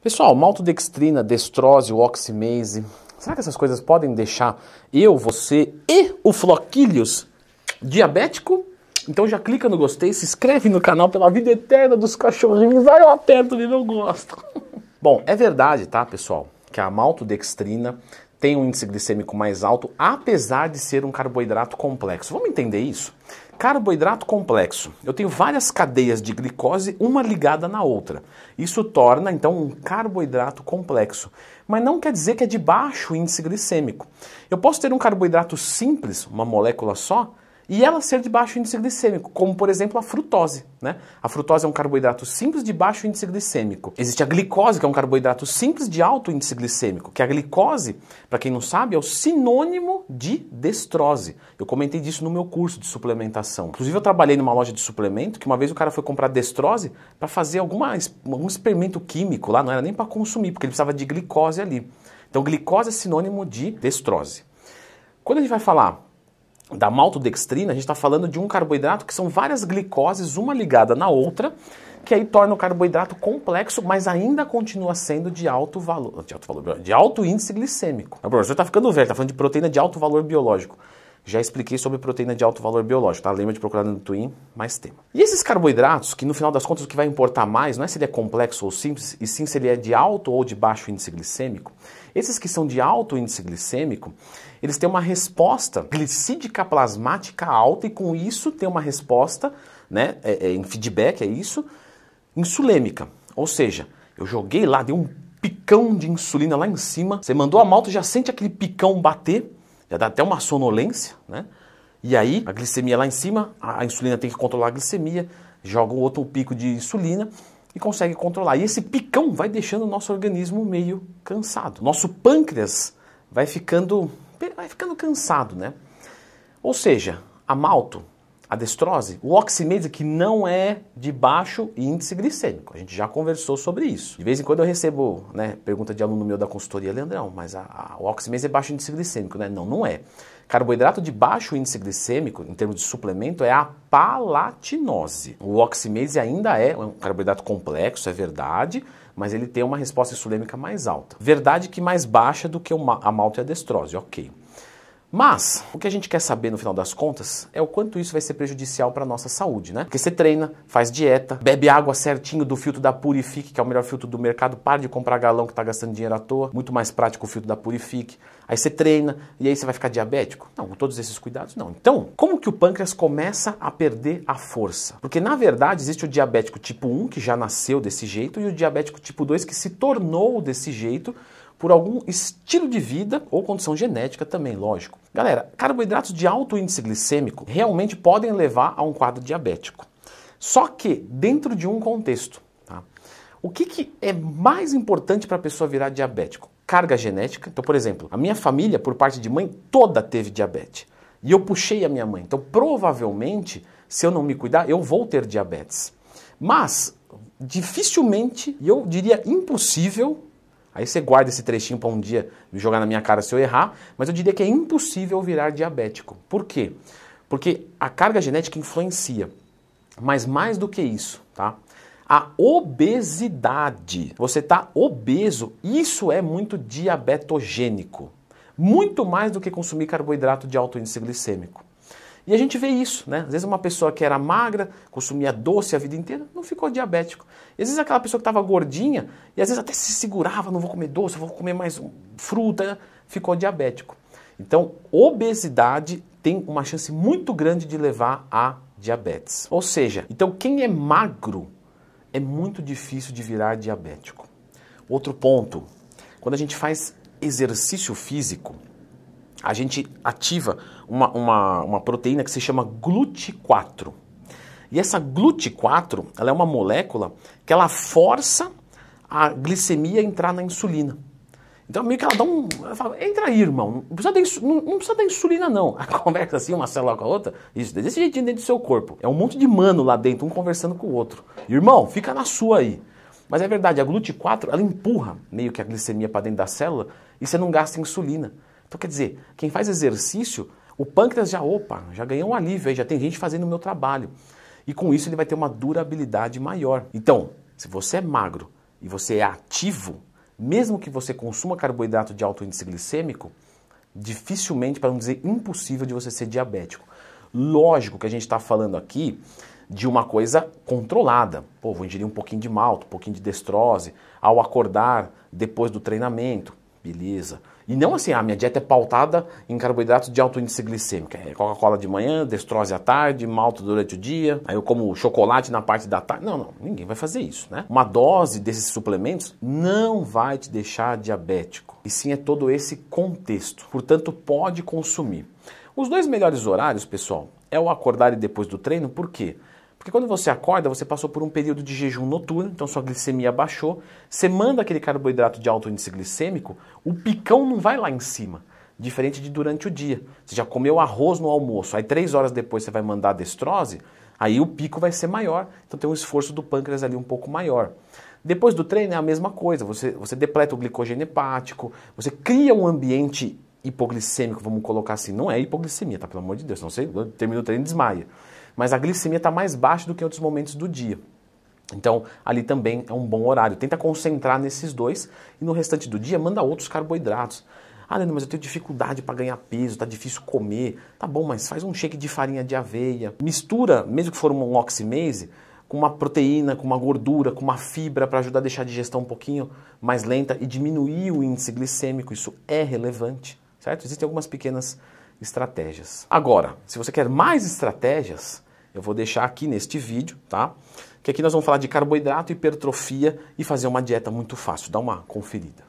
Pessoal, maltodextrina, destrose, oximase, será que essas coisas podem deixar eu, você e o Floquilhos diabético? Então já clica no gostei, se inscreve no canal pela vida eterna dos cachorrinhos, vai eu aperto e não gosto. Bom, é verdade, tá, pessoal, que a maltodextrina tem um índice glicêmico mais alto, apesar de ser um carboidrato complexo. Vamos entender isso? Carboidrato complexo. Eu tenho várias cadeias de glicose, uma ligada na outra. Isso torna então um carboidrato complexo. Mas não quer dizer que é de baixo índice glicêmico. Eu posso ter um carboidrato simples, uma molécula só, e ela ser de baixo índice glicêmico, como por exemplo a frutose. Né? A frutose é um carboidrato simples de baixo índice glicêmico. Existe a glicose, que é um carboidrato simples de alto índice glicêmico, que a glicose, para quem não sabe, é o sinônimo de destrose. Eu comentei disso no meu curso de suplementação. Inclusive eu trabalhei numa loja de suplemento que uma vez o cara foi comprar destrose para fazer alguma, algum experimento químico lá, não era nem para consumir, porque ele precisava de glicose ali. Então glicose é sinônimo de destrose. Quando a gente vai falar da maltodextrina, a gente está falando de um carboidrato que são várias glicoses, uma ligada na outra, que aí torna o carboidrato complexo, mas ainda continua sendo de alto valor, de alto, valor, de alto índice glicêmico. O professor está ficando velho, está falando de proteína de alto valor biológico. Já expliquei sobre proteína de alto valor biológico, tá? Lembra de procurar no Twin, mais tema. E esses carboidratos, que no final das contas o que vai importar mais não é se ele é complexo ou simples, e sim se ele é de alto ou de baixo índice glicêmico. Esses que são de alto índice glicêmico, eles têm uma resposta glicídica plasmática alta e com isso tem uma resposta, né, é, é, em feedback, é isso, insulêmica. Ou seja, eu joguei lá, dei um picão de insulina lá em cima, você mandou a malta, já sente aquele picão bater, já dá até uma sonolência, né? E aí a glicemia lá em cima, a insulina tem que controlar a glicemia, joga um outro pico de insulina e consegue controlar. E esse picão vai deixando o nosso organismo meio cansado. Nosso pâncreas vai ficando, vai ficando cansado, né? Ou seja, a malto a destrose, o oximeter que não é de baixo índice glicêmico. A gente já conversou sobre isso. De vez em quando eu recebo né, pergunta de aluno meu da consultoria, Leandrão, mas a, a, o oximeter é baixo índice glicêmico, né? Não, não é. Carboidrato de baixo índice glicêmico, em termos de suplemento, é a palatinose. O oximase ainda é um carboidrato complexo, é verdade, mas ele tem uma resposta insulêmica mais alta. Verdade que mais baixa do que a malta e a destrose, ok. Mas o que a gente quer saber no final das contas é o quanto isso vai ser prejudicial para nossa saúde, né? Porque você treina, faz dieta, bebe água certinho do filtro da Purifique, que é o melhor filtro do mercado, para de comprar galão que está gastando dinheiro à toa, muito mais prático o filtro da Purifique. Aí você treina e aí você vai ficar diabético? Não, com todos esses cuidados não. Então, como que o pâncreas começa a perder a força? Porque na verdade existe o diabético tipo 1 que já nasceu desse jeito e o diabético tipo 2 que se tornou desse jeito por algum estilo de vida ou condição genética também, lógico. Galera, carboidratos de alto índice glicêmico realmente podem levar a um quadro diabético. Só que dentro de um contexto. Tá? O que, que é mais importante para a pessoa virar diabético? Carga genética. Então, por exemplo, a minha família, por parte de mãe, toda teve diabetes. E eu puxei a minha mãe. Então, provavelmente, se eu não me cuidar, eu vou ter diabetes. Mas dificilmente, e eu diria impossível, Aí você guarda esse trechinho para um dia me jogar na minha cara se eu errar, mas eu diria que é impossível virar diabético. Por quê? Porque a carga genética influencia. Mas mais do que isso, tá? A obesidade, você está obeso, isso é muito diabetogênico. Muito mais do que consumir carboidrato de alto índice glicêmico. E a gente vê isso, né? Às vezes uma pessoa que era magra, consumia doce a vida inteira, não ficou diabético. E às vezes aquela pessoa que estava gordinha, e às vezes até se segurava, não vou comer doce, vou comer mais fruta, né? ficou diabético. Então, obesidade tem uma chance muito grande de levar a diabetes. Ou seja, então quem é magro é muito difícil de virar diabético. Outro ponto, quando a gente faz exercício físico, a gente ativa uma, uma, uma proteína que se chama GLUT4. E essa GLUT4 ela é uma molécula que ela força a glicemia a entrar na insulina. Então, meio que ela dá um. Ela fala, entra aí, irmão. Não precisa, não, não precisa da insulina, não. A conversa assim, uma célula com a outra, isso, desse jeitinho dentro do seu corpo. É um monte de mano lá dentro, um conversando com o outro. Irmão, fica na sua aí. Mas é verdade, a GLUT4, ela empurra meio que a glicemia para dentro da célula e você não gasta insulina. Então, quer dizer, quem faz exercício, o pâncreas tá já, opa, já ganhou um alívio, aí já tem gente fazendo o meu trabalho. E com isso ele vai ter uma durabilidade maior. Então, se você é magro e você é ativo, mesmo que você consuma carboidrato de alto índice glicêmico, dificilmente, para não dizer impossível, de você ser diabético. Lógico que a gente está falando aqui de uma coisa controlada. Pô, vou ingerir um pouquinho de malto, um pouquinho de destrose, ao acordar, depois do treinamento. Beleza. E não assim, a ah, minha dieta é pautada em carboidratos de alto índice glicêmico. É Coca-Cola de manhã, destrose à tarde, malto durante o dia, aí eu como chocolate na parte da tarde. Não, não, ninguém vai fazer isso, né? Uma dose desses suplementos não vai te deixar diabético. E sim é todo esse contexto. Portanto, pode consumir. Os dois melhores horários, pessoal, é o acordar e depois do treino, por quê? Porque quando você acorda, você passou por um período de jejum noturno, então sua glicemia baixou, você manda aquele carboidrato de alto índice glicêmico, o picão não vai lá em cima. Diferente de durante o dia. Você já comeu arroz no almoço, aí três horas depois você vai mandar a destrose, aí o pico vai ser maior. Então tem um esforço do pâncreas ali um pouco maior. Depois do treino é a mesma coisa, você, você depleta o glicogênio hepático, você cria um ambiente hipoglicêmico, vamos colocar assim. Não é hipoglicemia, tá? Pelo amor de Deus, não sei, termina o treino e desmaia mas a glicemia está mais baixa do que em outros momentos do dia. Então, ali também é um bom horário. Tenta concentrar nesses dois e no restante do dia manda outros carboidratos. Ah, Leandro, mas eu tenho dificuldade para ganhar peso, tá difícil comer. Tá bom, mas faz um shake de farinha de aveia. Mistura, mesmo que for um oximase, com uma proteína, com uma gordura, com uma fibra para ajudar a deixar a digestão um pouquinho mais lenta e diminuir o índice glicêmico. Isso é relevante, certo? Existem algumas pequenas estratégias. Agora, se você quer mais estratégias, eu vou deixar aqui neste vídeo, tá? Que aqui nós vamos falar de carboidrato, hipertrofia e fazer uma dieta muito fácil. Dá uma conferida.